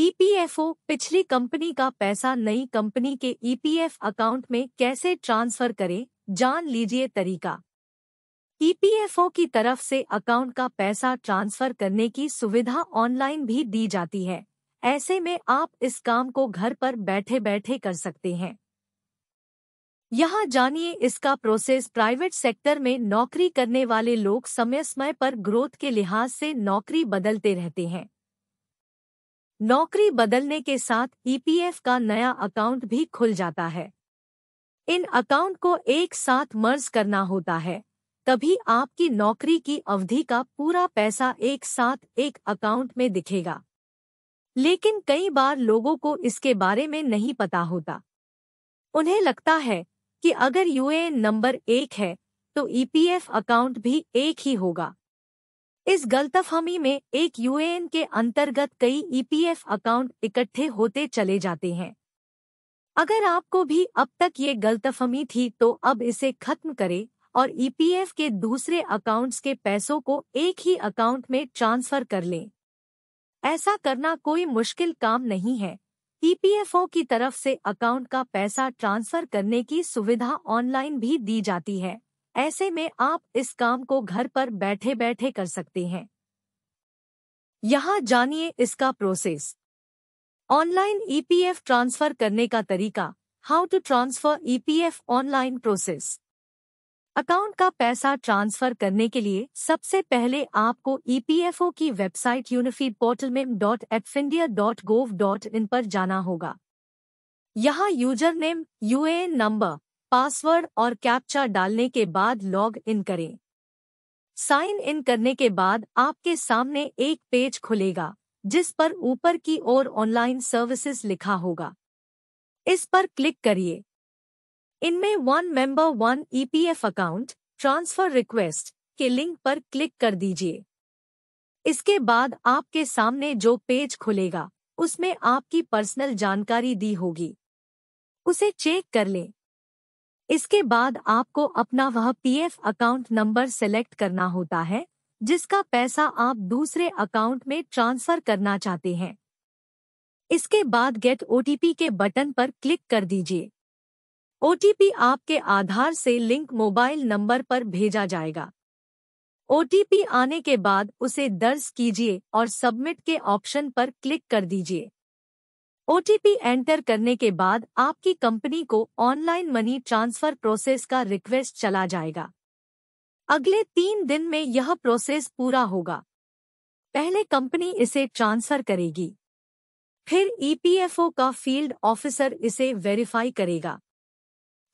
EPFO पिछली company का पैसा नई कंपनी के ईपीएफ अकाउंट में कैसे ट्रांसफर करें जान लीजिए तरीका ईपीएफओ की तरफ से अकाउंट का पैसा ट्रांसफर करने की सुविधा ऑनलाइन भी दी जाती है ऐसे में आप इस काम को घर पर बैठे बैठे कर सकते हैं यहाँ जानिए इसका प्रोसेस प्राइवेट सेक्टर में नौकरी करने वाले लोग समय समय पर ग्रोथ के लिहाज से नौकरी बदलते रहते हैं नौकरी बदलने के साथ ईपीएफ e का नया अकाउंट भी खुल जाता है इन अकाउंट को एक साथ मर्ज करना होता है तभी आपकी नौकरी की अवधि का पूरा पैसा एक साथ एक अकाउंट में दिखेगा लेकिन कई बार लोगों को इसके बारे में नहीं पता होता उन्हें लगता है कि अगर यूएएन नंबर एक है तो ईपीएफ e अकाउंट भी एक ही होगा इस गलतफहमी में एक यूएएन के अंतर्गत कई ईपीएफ अकाउंट इकट्ठे होते चले जाते हैं अगर आपको भी अब तक ये गलतफहमी थी तो अब इसे खत्म करें और ईपीएफ के दूसरे अकाउंट्स के पैसों को एक ही अकाउंट में ट्रांसफर कर लें ऐसा करना कोई मुश्किल काम नहीं है ईपीएफओ की तरफ से अकाउंट का पैसा ट्रांसफर करने की सुविधा ऑनलाइन भी दी जाती है ऐसे में आप इस काम को घर पर बैठे बैठे कर सकते हैं यहां जानिए इसका प्रोसेस ऑनलाइन ईपीएफ ट्रांसफर करने का तरीका how to transfer EPF online process account का पैसा ट्रांसफर करने के लिए सबसे पहले आपको ईपीएफओ e की वेबसाइट यूनिफीड पोर्टल में dot F India dot gov dot in पर जाना होगा यहाँ user name UAN number password और कैप्चा डालने के बाद लॉग इन करें साइन इन करने के बाद आपके सामने एक पेज खुलेगा जिस पर ऊपर की ओर ऑनलाइन सर्विसेज लिखा होगा इस पर क्लिक करिए इनमें one member one EPF e account transfer request के लिंक पर क्लिक कर दीजिए इसके बाद आपके सामने जो पेज खुलेगा उसमें आपकी पर्सनल जानकारी दी होगी उसे चेक कर लें इसके बाद आपको अपना वह पीएफ अकाउंट नंबर सेलेक्ट करना होता है जिसका पैसा आप दूसरे अकाउंट में ट्रांसफर करना चाहते हैं इसके बाद गेट ओटीपी के बटन पर क्लिक कर दीजिए ओटीपी आपके आधार से लिंक मोबाइल नंबर पर भेजा जाएगा ओटीपी आने के बाद उसे दर्ज कीजिए और सबमिट के ऑप्शन पर क्लिक कर दीजिए ओटीपी एंटर करने के बाद आपकी कंपनी को ऑनलाइन मनी ट्रांसफर प्रोसेस का रिक्वेस्ट चला जाएगा अगले तीन दिन में यह प्रोसेस पूरा होगा पहले कंपनी इसे ट्रांसफर करेगी फिर ईपीएफओ e का फील्ड ऑफिसर इसे वेरीफाई करेगा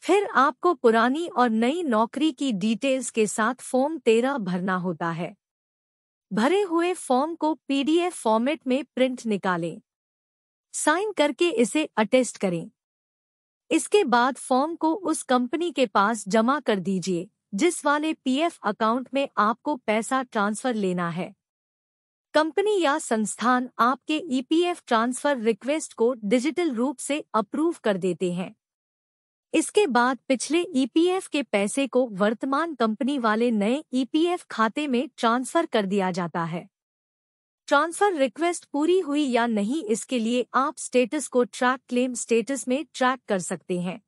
फिर आपको पुरानी और नई नौकरी की डिटेल्स के साथ फॉर्म तेरह भरना होता है भरे हुए फॉर्म को पीडीएफ फॉर्मेट में प्रिंट निकालें साइन करके इसे अटेस्ट करें इसके बाद फॉर्म को उस कंपनी के पास जमा कर दीजिए जिस वाले पीएफ अकाउंट में आपको पैसा ट्रांसफर लेना है कंपनी या संस्थान आपके ईपीएफ ट्रांसफर रिक्वेस्ट को डिजिटल रूप से अप्रूव कर देते हैं इसके बाद पिछले ईपीएफ के पैसे को वर्तमान कंपनी वाले नए ईपीएफ खाते में ट्रांसफर कर दिया जाता है ट्रांसफर रिक्वेस्ट पूरी हुई या नहीं इसके लिए आप स्टेटस को ट्रैक क्लेम स्टेटस में ट्रैक कर सकते हैं